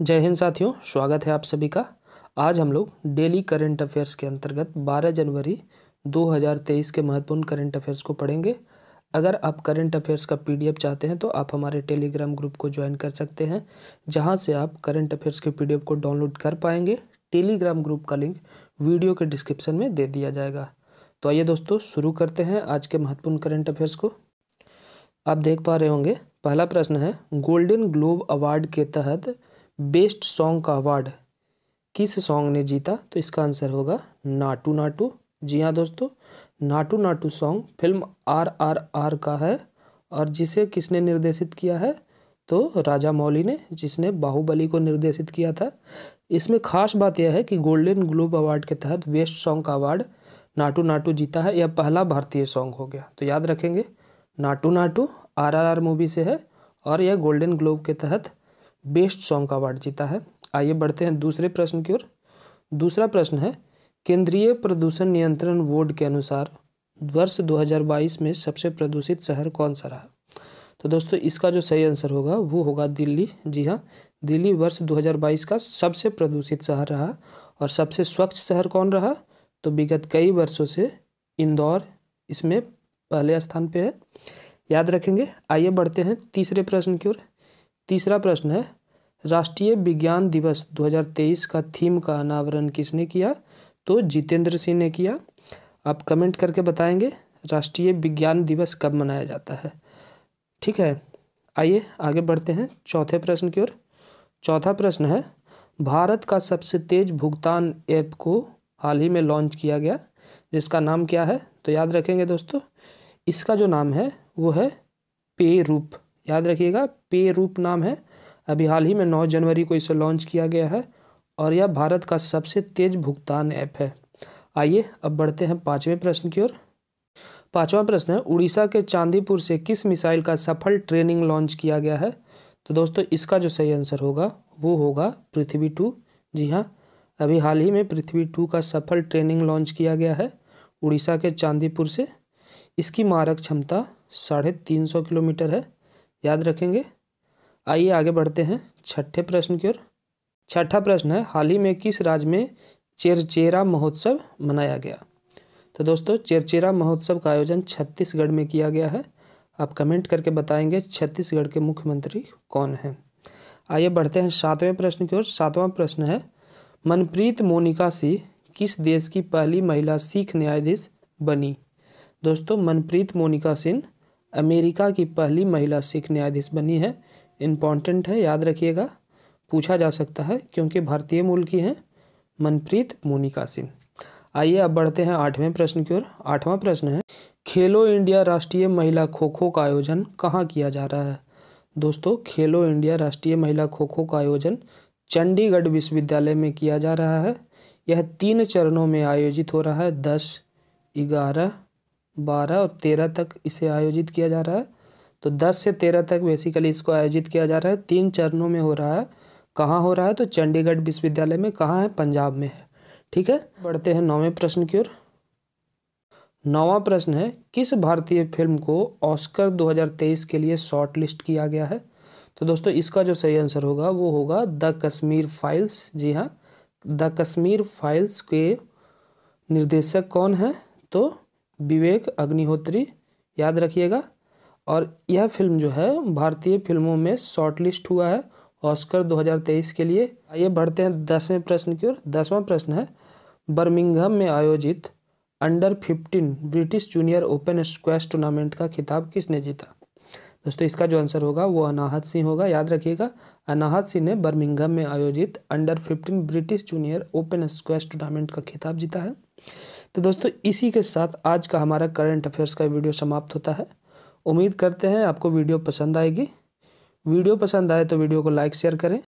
जय हिंद साथियों स्वागत है आप सभी का आज हम लोग डेली करंट अफेयर्स के अंतर्गत 12 जनवरी 2023 के महत्वपूर्ण करंट अफेयर्स को पढ़ेंगे अगर आप करंट अफेयर्स का पीडीएफ चाहते हैं तो आप हमारे टेलीग्राम ग्रुप को ज्वाइन कर सकते हैं जहां से आप करंट अफेयर्स के पीडीएफ को डाउनलोड कर पाएंगे टेलीग्राम ग्रुप का लिंक वीडियो के डिस्क्रिप्शन में दे दिया जाएगा तो आइए दोस्तों शुरू करते हैं आज के महत्वपूर्ण करंट अफेयर्स को आप देख पा रहे होंगे पहला प्रश्न है गोल्डन ग्लोब अवार्ड के तहत बेस्ट सॉन्ग का अवार्ड किस सॉन्ग ने जीता तो इसका आंसर होगा नाटू नाटू जी हाँ दोस्तों Naatu Naatu song film R R R का है और जिसे किसने निर्देशित किया है तो राजा मौली ने जिसने बाहुबली को निर्देशित किया था इसमें खास बात यह है कि गोल्डन ग्लोब अवार्ड के तहत बेस्ट सॉन्ग का अवार्ड नाटू नाटू जीता है यह पहला भारतीय सॉन्ग हो गया तो याद रखेंगे Naatu Naatu R R R movie से है और यह गोल्डन ग्लोब के तहत बेस्ट सॉन्ग का अवार्ड जीता है आइए बढ़ते हैं दूसरे प्रश्न की ओर दूसरा प्रश्न है केंद्रीय प्रदूषण नियंत्रण बोर्ड के अनुसार वर्ष 2022 में सबसे प्रदूषित शहर कौन सा रहा तो दोस्तों इसका जो सही आंसर होगा वो होगा दिल्ली जी हाँ दिल्ली वर्ष 2022 का सबसे प्रदूषित शहर रहा और सबसे स्वच्छ शहर कौन रहा तो विगत कई वर्षों से इंदौर इसमें पहले स्थान पे है याद रखेंगे आइए बढ़ते हैं तीसरे प्रश्न की ओर तीसरा प्रश्न है राष्ट्रीय विज्ञान दिवस 2023 का थीम का अनावरण किसने किया तो जितेंद्र सिंह ने किया आप कमेंट करके बताएंगे राष्ट्रीय विज्ञान दिवस कब मनाया जाता है ठीक है आइए आगे बढ़ते हैं चौथे प्रश्न की ओर चौथा प्रश्न है भारत का सबसे तेज भुगतान ऐप को हाल ही में लॉन्च किया गया जिसका नाम क्या है तो याद रखेंगे दोस्तों इसका जो नाम है वो है पे रूप याद रखिएगा पे रूप नाम है अभी हाल ही में 9 जनवरी को इसे लॉन्च किया गया है और यह भारत का सबसे तेज भुगतान ऐप है आइए अब बढ़ते हैं पाँचवें प्रश्न की ओर पाँचवा प्रश्न है उड़ीसा के चांदीपुर से किस मिसाइल का सफल ट्रेनिंग लॉन्च किया गया है तो दोस्तों इसका जो सही आंसर होगा वो होगा पृथ्वी टू जी हाँ अभी हाल ही में पृथ्वी टू का सफल ट्रेनिंग लॉन्च किया गया है उड़ीसा के चांदीपुर से इसकी मारक क्षमता साढ़े तीन सौ किलोमीटर है याद रखेंगे आइए आगे बढ़ते हैं छठे प्रश्न की ओर छठा प्रश्न है हाल ही में किस राज्य में चेरचेरा महोत्सव मनाया गया तो दोस्तों चेरचेरा महोत्सव का आयोजन छत्तीसगढ़ में किया गया है आप कमेंट करके बताएंगे छत्तीसगढ़ के मुख्यमंत्री कौन हैं आइए बढ़ते हैं सातवें प्रश्न की ओर सातवां प्रश्न है मनप्रीत मोनिका सिंह किस देश की पहली महिला सिख न्यायाधीश बनी दोस्तों मनप्रीत मोनिका सिंह अमेरिका की पहली महिला सिख न्यायाधीश बनी है इम्पॉर्टेंट है याद रखिएगा पूछा जा सकता है क्योंकि भारतीय मूल की हैं मनप्रीत मोनिका सिंह आइए अब बढ़ते हैं आठवें प्रश्न की ओर आठवां प्रश्न है खेलो इंडिया राष्ट्रीय महिला खो खो का आयोजन कहाँ किया जा रहा है दोस्तों खेलो इंडिया राष्ट्रीय महिला खो खो का आयोजन चंडीगढ़ विश्वविद्यालय में किया जा रहा है यह तीन चरणों में आयोजित हो रहा है दस ग्यारह बारह और तेरह तक इसे आयोजित किया जा रहा है तो दस से तेरह तक बेसिकली इसको आयोजित किया जा रहा है तीन चरणों में हो रहा है कहाँ हो रहा है तो चंडीगढ़ विश्वविद्यालय में कहाँ है पंजाब में है ठीक है बढ़ते हैं नौवें प्रश्न की ओर नौवा प्रश्न है किस भारतीय फिल्म को ऑस्कर 2023 के लिए शॉर्टलिस्ट किया गया है तो दोस्तों इसका जो सही आंसर होगा वो होगा द कश्मीर फाइल्स जी हाँ द कश्मीर फाइल्स के निर्देशक कौन है तो विवेक अग्निहोत्री याद रखिएगा और यह फिल्म जो है भारतीय फिल्मों में शॉर्टलिस्ट हुआ है ऑस्कर 2023 के लिए आइए बढ़ते हैं दसवें प्रश्न की ओर दसवां प्रश्न है बर्मिंगहम में आयोजित under fifteen British junior open squash tournament का खिताब किसने जीता दोस्तों इसका जो आंसर होगा वो अनाहत सिंह होगा याद रखिएगा अनाहत सिंह ने बर्मिंघम में आयोजित under fifteen British junior open squash tournament का खिताब जीता है तो दोस्तों इसी के साथ आज का हमारा करंट अफेयर्स का वीडियो समाप्त होता है उम्मीद करते हैं आपको वीडियो पसंद आएगी वीडियो पसंद आए तो वीडियो को लाइक शेयर करें